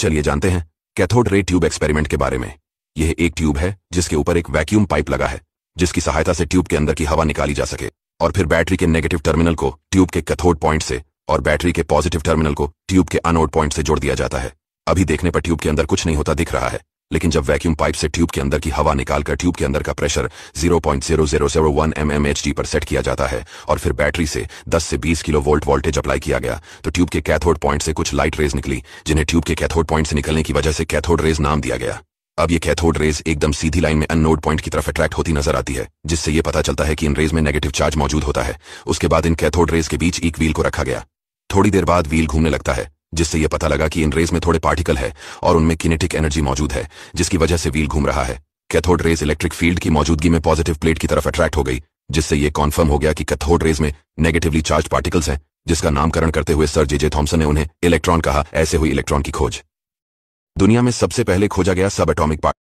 चलिए जानते हैं कैथोड रे ट्यूब एक्सपेरिमेंट के बारे में यह एक ट्यूब है जिसके ऊपर एक वैक्यूम पाइप लगा है जिसकी सहायता से ट्यूब के अंदर की हवा निकाली जा सके और फिर बैटरी के नेगेटिव टर्मिनल को ट्यूब के कैथोड पॉइंट से और बैटरी के पॉजिटिव टर्मिनल को ट्यूब के अनोड पॉइंट से जोड़ दिया जाता है अभी देखने पर ट्यूब के अंदर कुछ नहीं होता दिख रहा है लेकिन जब वैक्यूम पाइप से ट्यूब के अंदर की हवा निकालकर ट्यूब के अंदर का प्रेशर 0.0001 mmHg पर सेट किया जाता है और फिर बैटरी से 10 से 20 किलो वोल्ट वोल्टेज अप्लाई किया गया तो ट्यूब के कैथोड पॉइंट से कुछ लाइट रेज निकली जिन्हें ट्यूब के कैथोड पॉइंट से निकलने की वजह से कैथोड रेज नाम दिया गया अब ये कैथोड रेज एकदम सीधी लाइन में अननोड पॉइंट की तरफ अट्रैक्ट होती नजर आती है जिससे ये पता चलता है कि इन रेज में नेगेटिव चार्ज मौजूद होता है उसके बाद इन कैथोड रेज के बीच एक व्हील को रखा गया थोड़ी देर बाद व्हील घूमने लगता है जिससे यह पता लगा कि इन रेज में थोड़े पार्टिकल है और उनमें किनेटिक एनर्जी मौजूद है जिसकी वजह से व्हील घूम रहा है कैथोड रेज इलेक्ट्रिक फील्ड की मौजूदगी में पॉजिटिव प्लेट की तरफ अट्रैक्ट हो गई जिससे यह कॉन्फर्म हो गया कि कैथोड रेज में नेगेटिवली चार्ज पार्टिकल्स हैं जिसका नामकरण करते हुए सर जेजे थॉम्सन ने उन्हें इलेक्ट्रॉन कहा ऐसे हुई इलेक्ट्रॉन की खोज दुनिया में सबसे पहले खोजा गया सब एटॉमिक पार्ट